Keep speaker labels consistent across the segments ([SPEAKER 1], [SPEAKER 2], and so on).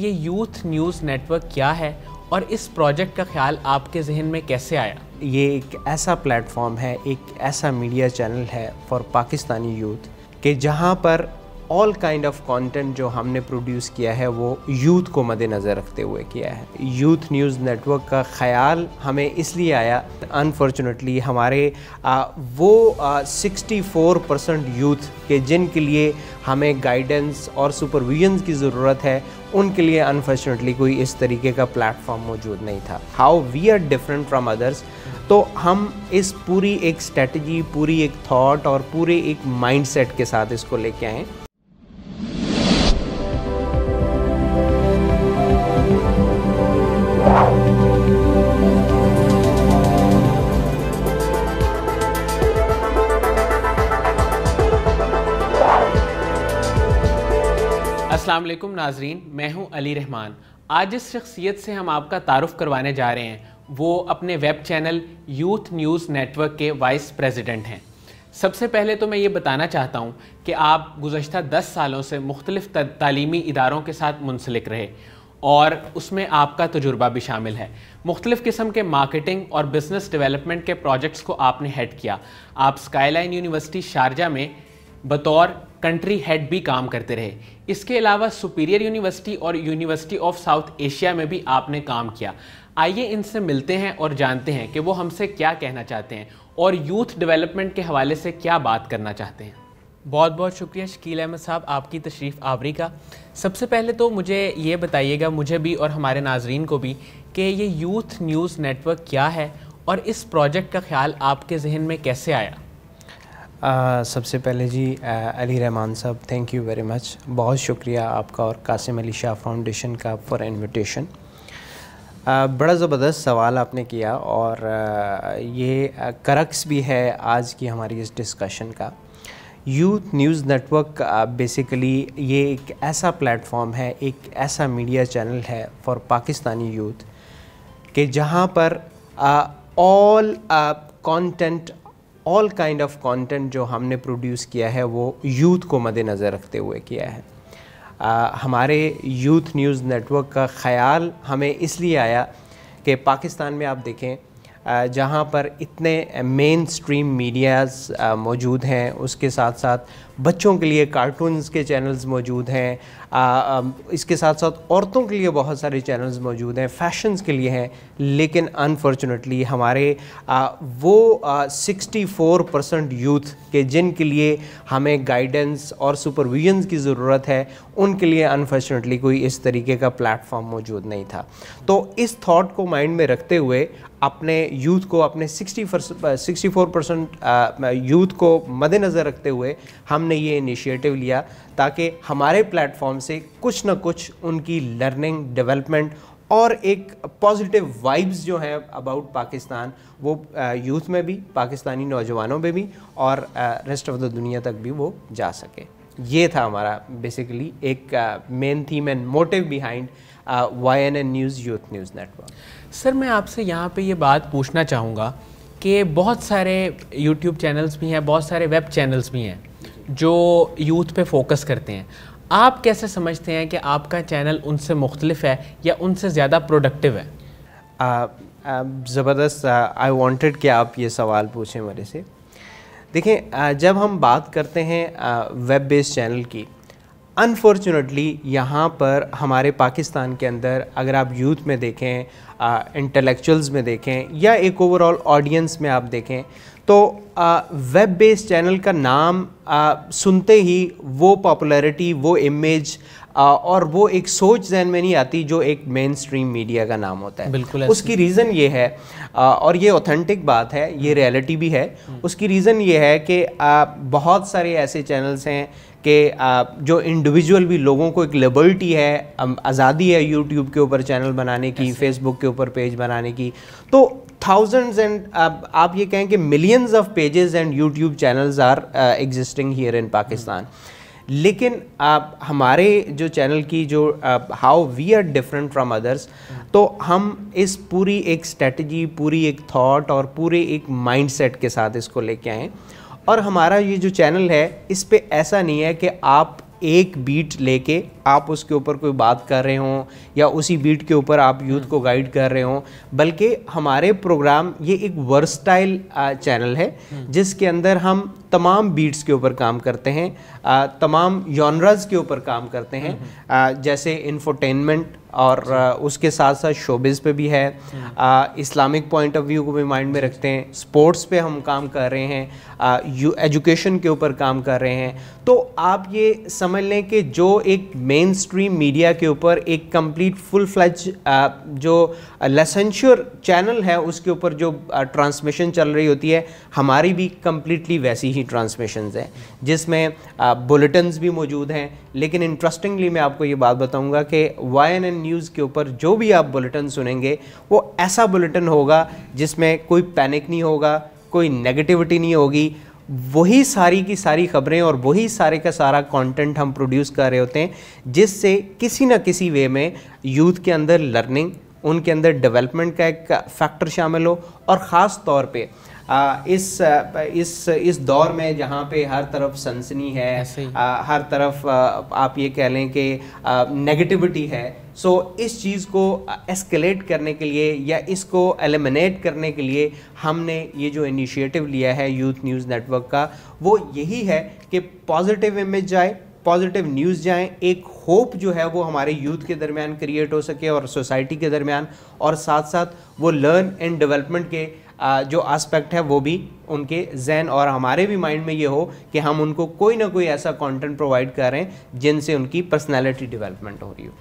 [SPEAKER 1] ये youth news network क्या है और इस प्रोजेक्ट का ख्याल आपके जहन में कैसे आया
[SPEAKER 2] ये एक ऐसा प्लेटफॉर्म है एक ऐसा मीडिया चैनल है फॉर पाकिस्तानी यूथ कि जहाँ पर ऑल काइंड ऑफ कंटेंट जो हमने प्रोड्यूस किया है वो यूथ को मद्देनज़र रखते हुए किया है यूथ न्यूज़ नेटवर्क का ख्याल हमें इसलिए आया अनफॉर्चुनेटली हमारे आ, वो सिक्सटी फोर परसेंट यूथ के जिनके लिए हमें गाइडेंस और सुपरविजन की ज़रूरत है उनके लिए अनफॉर्चुनेटली कोई इस तरीके का प्लेटफॉर्म मौजूद नहीं था how we are different from others तो हम इस पूरी एक स्ट्रेटजी पूरी एक थाट और पूरे एक माइंडसेट के साथ इसको लेके आएँ
[SPEAKER 1] अस्सलाम वालेकुम नाजरीन मैं हूं अली रहमान आज जिस शख्सियत से हम आपका तारुफ करवाने जा रहे हैं वो अपने web channel Youth news Network के वाइस प्रेसिडेंट हैं सबसे पहले तो मैं ये बताना चाहता हूँ कि आप गुज्त दस सालों से मुख्तलिफ तलीमी इदारों के साथ मुंसलिक रहे और उसमें आपका तजुर्बा भी शामिल है मुख्तलिफ़ किस्म के मार्केटिंग और बिज़नेस डेवलपमेंट के प्रोजेक्ट्स को आपने हेड किया आप स्काईलाइन यूनिवर्सिटी शारजा में बतौर कंट्री हेड भी काम करते रहे इसके अलावा सुपीरियर यूनिवर्सिटी और यूनिवर्सिटी ऑफ साउथ एशिया में भी आपने काम किया आइए इनसे मिलते हैं और जानते हैं कि वो हमसे क्या कहना चाहते हैं और यूथ डेवलपमेंट के हवाले से क्या बात करना चाहते हैं बहुत बहुत शुक्रिया शकील अहमद साहब आपकी तशरीफ़ आवरी का सबसे पहले तो मुझे ये बताइएगा मुझे भी और हमारे नाजरन को भी कि ये यूथ न्यूज़ नेटवर्क क्या है और इस प्रोजेक्ट का ख्याल आपके जहन में कैसे आया
[SPEAKER 2] आ, सबसे पहले जी आ, अली रहमान साहब थैंक यू वेरी मच बहुत शुक्रिया आपका और कासिम अली शाह फाउंडेशन का फॉर इनविटेशन बड़ा ज़बरदस्त सवाल आपने किया और आ, ये करक्स भी है आज की हमारी इस डिस्कशन का यूथ न्यूज़ नेटवर्क बेसिकली ये एक ऐसा प्लेटफॉर्म है एक ऐसा मीडिया चैनल है फॉर पाकिस्तानी यूथ कि जहाँ पर all content all kind of content जो हमने प्रोड्यूस किया है वो यूथ को मद्देनज़र रखते हुए किया है आ, हमारे यूथ न्यूज़ नेटवर्क का ख्याल हमें इसलिए आया कि पाकिस्तान में आप देखें जहाँ पर इतने मेन स्ट्रीम मीडियाज़ मौजूद हैं उसके साथ साथ बच्चों के लिए कार्टून्स के चैनल्स मौजूद हैं इसके साथ साथ औरतों के लिए बहुत सारे चैनल्स मौजूद हैं फैशंस के लिए हैं लेकिन अनफॉर्चुनेटली हमारे आ, वो सिक्सटी फोर परसेंट यूथ के जिनके लिए हमें गाइडेंस और सुपरविजन की ज़रूरत है उनके लिए अनफॉर्चुनेटली कोई इस तरीके का प्लेटफॉर्म मौजूद नहीं था तो इस थॉट को माइंड में रखते हुए अपने यूथ को अपने sixty sixty four percent youth को मद्देनज़र रखते हुए हमने हमने ये इनिशिएटिव लिया ताकि हमारे प्लेटफॉर्म से कुछ ना कुछ उनकी लर्निंग डेवलपमेंट और एक पॉजिटिव वाइब्स जो हैं अबाउट पाकिस्तान वो यूथ में भी पाकिस्तानी नौजवानों में भी और रेस्ट ऑफ द दुनिया तक भी वो जा सके ये था हमारा बेसिकली एक main theme and motive behind
[SPEAKER 1] Y N N news youth news network sir मैं आपसे यहाँ पे ये बात पूछना चाहूँगा कि बहुत सारे यूट्यूब चैनल्स भी हैं बहुत सारे वेब चैनल्स भी हैं जो यूथ पे फोकस करते हैं आप कैसे समझते हैं कि आपका चैनल उनसे मुख्तलिफ है या उनसे ज़्यादा प्रोडक्टिव है ज़बरदस्त आई
[SPEAKER 2] वॉन्टेड कि आप ये सवाल पूछें मेरे से देखें जब हम बात करते हैं वेब बेस्ड चैनल की अनफॉर्चुनेटली यहाँ पर हमारे पाकिस्तान के अंदर अगर आप यूथ में देखें इंटेलेक्चुअल्स में देखें या एक ओवरऑल ऑडियंस में आप देखें तो वेब बेस्ड चैनल का नाम आ, सुनते ही वो पॉपुलैरिटी वो इमेज और वो एक सोच जहन में नहीं आती जो एक मेन स्ट्रीम मीडिया का नाम होता है बिल्कुल उसकी रीज़न ये है आ, और ये ऑथेंटिक बात है ये रियलिटी भी है हम्म। उसकी रीज़न ये है कि बहुत सारे ऐसे चैनल्स हैं कि जो इंडिविजुअल भी लोगों को एक लिबर्टी है आज़ादी है यूट्यूब के ऊपर चैनल बनाने की फेसबुक के ऊपर पेज बनाने की तो थाउजेंड्स एंड आप ये कहें कि millions of pages and YouTube channels are existing here in Pakistan लेकिन आप हमारे जो चैनल की जो how we are different from others तो हम इस पूरी एक स्ट्रेटजी पूरी एक थॉट और पूरे एक माइंडसेट के साथ इसको लेके आए और हमारा ये जो चैनल है इस पर ऐसा नहीं है कि आप एक बीट लेके आप उसके ऊपर कोई बात कर रहे हों या उसी बीट के ऊपर आप यूथ हम्म। को गाइड कर रहे हों बल्कि हमारे प्रोग्राम ये एक वर्सटाइल चैनल है हम्म। जिसके अंदर हम तमाम बीट्स के ऊपर काम करते हैं तमाम योनराज के ऊपर काम करते हैं हम्म। जैसे इन्फोटेनमेंट और उसके साथ साथ शोबिज़ पे भी है इस्लामिक पॉइंट ऑफ व्यू को भी माइंड में रखते हैं स्पोर्ट्स पे हम काम कर रहे हैं यू एजुकेशन के ऊपर काम कर रहे हैं तो आप ये समझ लें कि जो एक मेन स्ट्रीम मीडिया के ऊपर एक कंप्लीट फुल फ्लैज जो लसेंश्योर चैनल है उसके ऊपर जो ट्रांसमिशन चल रही होती है हमारी भी कम्प्लीटली वैसी ही ट्रांसमिशन है जिसमें बुलेटिन भी मौजूद हैं लेकिन इंटरेस्टिंगली मैं आपको ये बात बताऊंगा कि वाई एन एन न्यूज़ के ऊपर जो भी आप बुलेटिन सुनेंगे वो ऐसा बुलेटिन होगा जिसमें कोई पैनिक नहीं होगा कोई नेगेटिविटी नहीं होगी वही सारी की सारी खबरें और वही सारे का सारा कंटेंट हम प्रोड्यूस कर रहे होते हैं जिससे किसी ना किसी वे में यूथ के अंदर लर्निंग उनके अंदर डेवलपमेंट का एक फैक्टर शामिल हो और ख़ास तौर पर इस इस इस दौर में जहाँ पे हर तरफ सनसनी है हर तरफ आप ये कह लें कि नेगेटिविटी है सो so, इस चीज़ को एस्केलेट करने के लिए या इसको एलिमिनेट करने के लिए हमने ये जो इनिशिएटिव लिया है यूथ न्यूज़ नेटवर्क का वो यही है कि पॉजिटिव इमेज जाए पॉजिटिव न्यूज़ जाएँ एक होप जो है वो हमारे यूथ के दरमियान क्रिएट हो सके और सोसाइटी के दरमियान और साथ साथ वो लर्न एंड डेवलपमेंट के जो एस्पेक्ट है वो भी उनके जहन और हमारे भी माइंड में ये हो कि हम उनको कोई ना
[SPEAKER 1] कोई ऐसा कंटेंट प्रोवाइड कर रहे हैं जिनसे उनकी पर्सनैलिटी डेवलपमेंट हो रही हो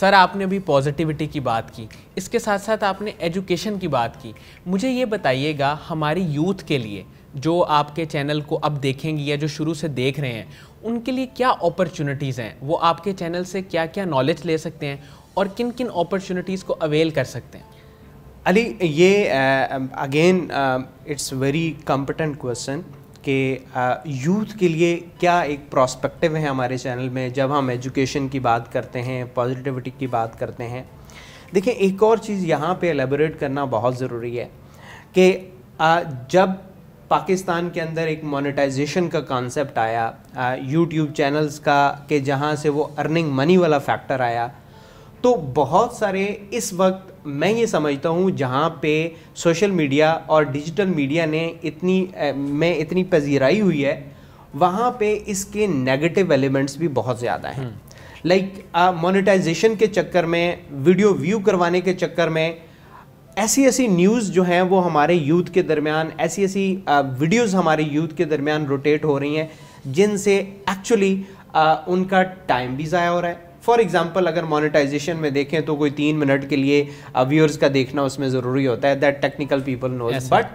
[SPEAKER 1] सर आपने अभी पॉजिटिविटी की बात की इसके साथ साथ आपने एजुकेशन की बात की मुझे ये बताइएगा हमारी यूथ के लिए जो आपके चैनल को अब देखेंगी या जो शुरू से देख रहे हैं उनके लिए क्या अपॉर्चुनिटीज़ हैं वो आपके चैनल से क्या क्या नॉलेज ले सकते हैं और किन किन अपॉर्चुनिटीज़ को अवेल कर सकते हैं अली ये
[SPEAKER 2] again it's very competent question कि यूथ के लिए क्या एक प्रॉस्पेक्टिव है हमारे चैनल में जब हम एजुकेशन की बात करते हैं पॉजिटिविटी की बात करते हैं देखिए एक और चीज़ यहाँ पे एलेबोरेट करना बहुत ज़रूरी है कि जब पाकिस्तान के अंदर एक मोनेटाइजेशन का कॉन्सेप्ट आया यूट्यूब चैनल्स का कि जहाँ से वो अर्निंग मनी वाला फैक्टर आया तो बहुत सारे इस वक्त मैं ये समझता हूँ जहाँ पे सोशल मीडिया और डिजिटल मीडिया ने इतनी में इतनी पजीराई हुई है वहाँ पे इसके नेगेटिव एलिमेंट्स भी बहुत ज़्यादा हैं लाइक हम्म। मोनेटाइजेशन के चक्कर में वीडियो व्यू करवाने के चक्कर में ऐसी ऐसी न्यूज़ जो हैं वो हमारे यूथ के दरमियान ऐसी ऐसी वीडियोज़ हमारे यूथ के दरमियान रोटेट हो रही हैं जिनसे एक्चुअली उनका टाइम भी ज़ाया हो रहा है फॉर एग्जाम्पल अगर मोनिटाइजेशन में देखें तो कोई तीन मिनट के लिए व्यूअर्स uh, का देखना उसमें ज़रूरी होता है that technical people knows but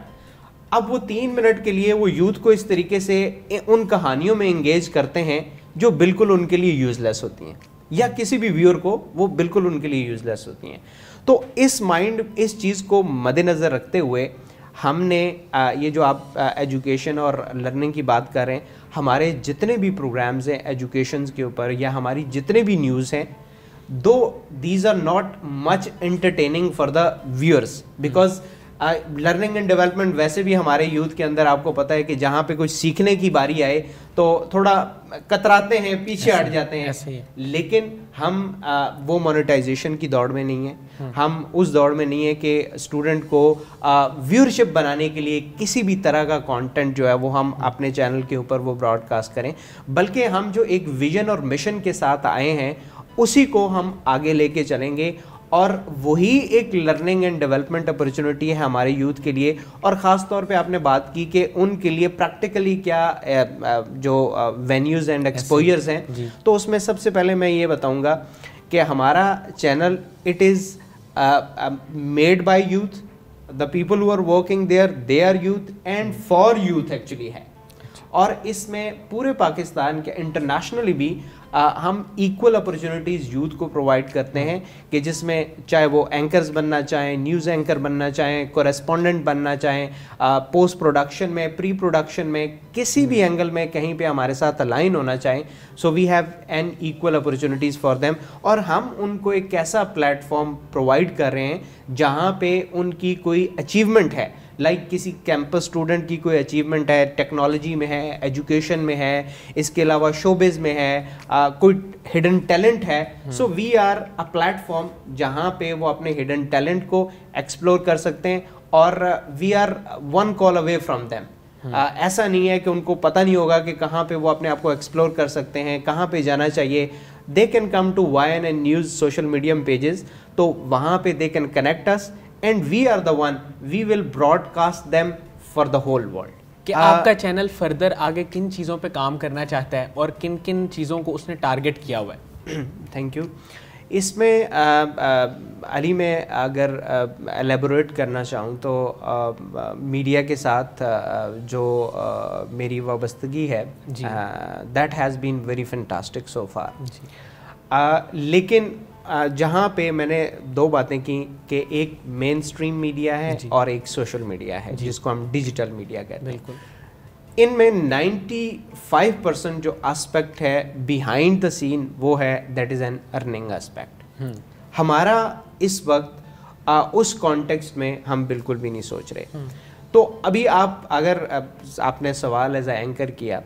[SPEAKER 2] अब वो तीन मिनट के लिए वो यूथ को इस तरीके से उन कहानियों में इंगेज करते हैं जो बिल्कुल उनके लिए यूजलेस होती हैं या किसी भी व्यूअर को वो बिल्कुल उनके लिए यूजलेस होती हैं तो इस माइंड इस चीज़ को मद्देनज़र रखते हुए हमने uh, ये जो आप एजुकेशन uh, और लर्निंग की बात कर रहे हैं हमारे जितने भी प्रोग्राम्स हैं एजुकेशन के ऊपर या हमारी जितने भी न्यूज़ हैं दो these are not much entertaining for the viewers because learning and development वैसे भी हमारे यूथ के अंदर आपको पता है कि जहाँ पे कुछ सीखने की बारी आए तो थोड़ा कतराते हैं पीछे हट जाते हैं ऐसे लेकिन हम आ, वो मोनेटाइजेशन की दौड़ में नहीं है हम्म। हम उस दौड़ में नहीं है कि स्टूडेंट को व्यूअरशिप बनाने के लिए किसी भी तरह का कंटेंट जो है वो हम अपने चैनल के ऊपर वो ब्रॉडकास्ट करें बल्कि हम जो एक विजन और मिशन के साथ आए हैं उसी को हम आगे लेके चलेंगे और वही एक लर्निंग एंड डेवलपमेंट अपॉर्चुनिटी है हमारे यूथ के लिए और ख़ास तौर पे आपने बात की कि उनके लिए प्रैक्टिकली क्या जो वेन्यूज़ एंड एक्सपोजर्स हैं तो उसमें सबसे पहले मैं ये बताऊँगा कि हमारा channel it is made by youth the people who are working there they are youth and for youth actually है अच्छा। और इसमें पूरे पाकिस्तान के इंटरनेशनली भी आ, हम इक्वल अपॉर्चुनिटीज़ यूथ को प्रोवाइड करते हैं कि जिसमें चाहे वो एंकर्स बनना चाहें न्यूज़ एंकर बनना चाहें कॉरेस्पॉन्डेंट बनना चाहें पोस्ट प्रोडक्शन में प्री प्रोडक्शन में किसी भी एंगल में कहीं पे हमारे साथ अलाइन होना चाहें so we have an equal opportunities for them और हम उनको एक ऐसा प्लेटफॉर्म प्रोवाइड कर रहे हैं जहाँ पे उनकी कोई अचीवमेंट है लाइक like किसी कैंपस स्टूडेंट की कोई अचीवमेंट है टेक्नोलॉजी में है एजुकेशन में है इसके अलावा शोबिज में है आ, कोई हिडन टैलेंट है so we are a platform जहाँ पे वो अपने हिडन टैलेंट को एक्सप्लोर कर सकते हैं और we are one call away from them uh, ऐसा नहीं है कि उनको पता नहीं होगा कि कहाँ पे वो अपने आप को एक्सप्लोर कर सकते हैं कहाँ पे जाना चाहिए they can come to Y N and news social medium pages तो वहाँ पे they can connect us and we are the one we will broadcast them for the whole world
[SPEAKER 1] कि uh, आपका चैनल फर्दर आगे किन चीज़ों पे काम करना चाहता है और किन किन चीज़ों को उसने टारगेट किया हुआ है थैंक यू इसमें uh,
[SPEAKER 2] uh, अली में अगर एलेबोरेट uh, करना चाहूँ तो आ, मीडिया के साथ जो मेरी वाबस्तगी है that has been very fantastic so far लेकिन जहाँ पे मैंने दो बातें की कि एक मेन स्ट्रीम मीडिया है और एक सोशल मीडिया है जिसको हम डिजिटल मीडिया कहते हैं इनमें 95 परसेंट जो एस्पेक्ट है बिहाइंड द सीन वो है that is an earning aspect हमारा इस वक्त आ, उस कॉन्टेक्स्ट में हम बिल्कुल भी नहीं सोच रहे हम्म। तो अभी आप अगर आपने सवाल एज एंकर किया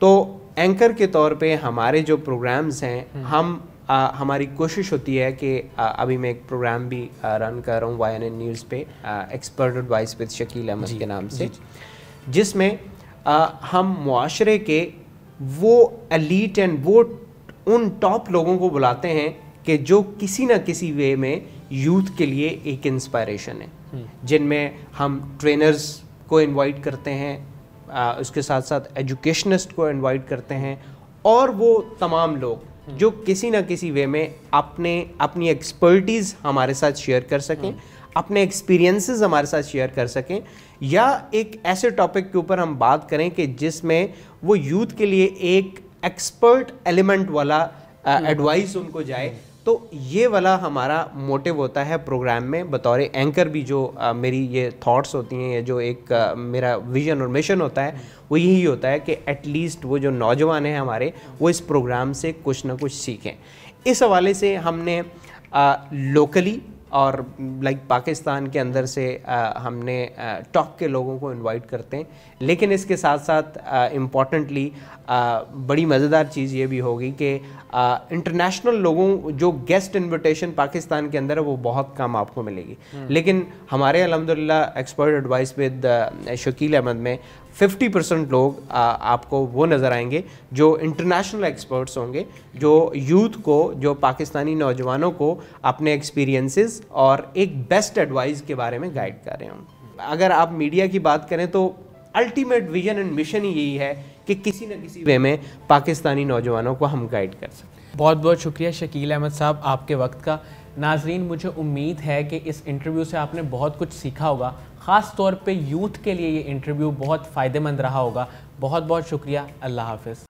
[SPEAKER 2] तो एंकर के तौर पे हमारे जो प्रोग्राम्स हैं हम्म। हम आ, हमारी कोशिश होती है कि आ, अभी मैं एक प्रोग्राम भी आ, रन कर रहा हूँ वाई एन एन न्यूज़ पे expert advice with Shakeel Ahmed के नाम से जिसमें हम माशरे के वो एलीट एंड वो उन टॉप लोगों को बुलाते हैं कि जो किसी ना किसी वे में यूथ के लिए एक इंस्पायरेशन है हम्म। जिनमें हम ट्रेनर्स को इनवाइट करते हैं आ, उसके साथ साथ एजुकेशनिस्ट को इनवाइट करते हैं और वो तमाम लोग जो किसी ना किसी वे में अपने अपनी एक्सपर्टीज़ हमारे साथ शेयर कर सकें हम्म। अपने एक्सपीरियंसेस हमारे साथ शेयर कर सकें या एक ऐसे टॉपिक के ऊपर हम बात करें कि जिसमें वो यूथ के लिए एक एक्सपर्ट एलिमेंट वाला एडवाइस हम्म। उनको जाए तो ये वाला हमारा मोटिव होता है प्रोग्राम में बतौर एंकर भी जो आ, मेरी ये थॉट्स होती हैं या जो एक आ, मेरा विजन और मिशन होता है वो यही होता है कि एटलीस्ट वो जो नौजवान हैं हमारे वो इस प्रोग्राम से कुछ ना कुछ सीखें इस हवाले से हमने लोकली और लाइक पाकिस्तान के अंदर से आ, हमने टॉक के लोगों को इनवाइट करते हैं लेकिन इसके साथ साथ इम्पॉर्टेंटली आ, बड़ी मज़ेदार चीज़ ये भी होगी कि इंटरनेशनल लोगों जो गेस्ट इनविटेशन पाकिस्तान के अंदर है वो बहुत कम आपको मिलेगी हम्म। लेकिन हमारे अलहमदिल्ला expert advice with Shakeel Ahmed में 50 परसेंट लोग आ, आपको वो नज़र आएंगे जो इंटरनेशनल एक्सपर्ट्स होंगे जो यूथ को जो पाकिस्तानी नौजवानों को अपने एक्सपीरियंसेस और एक बेस्ट एडवाइस के बारे में गाइड कर रहे होंगे अगर आप मीडिया की बात करें तो अल्टीमेट विजन एंड मिशन ही यही है कि किसी न किसी वे में
[SPEAKER 1] पाकिस्तानी नौजवानों को हम गाइड कर सकें बहुत बहुत शुक्रिया शकील अहमद साहब आपके वक्त का नाजरीन मुझे उम्मीद है कि इस इंटरव्यू से आपने बहुत कुछ सीखा होगा ख़ास तौर पे यूथ के लिए ये इंटरव्यू बहुत फ़ायदेमंद रहा होगा बहुत बहुत शुक्रिया अल्लाह हाफिज़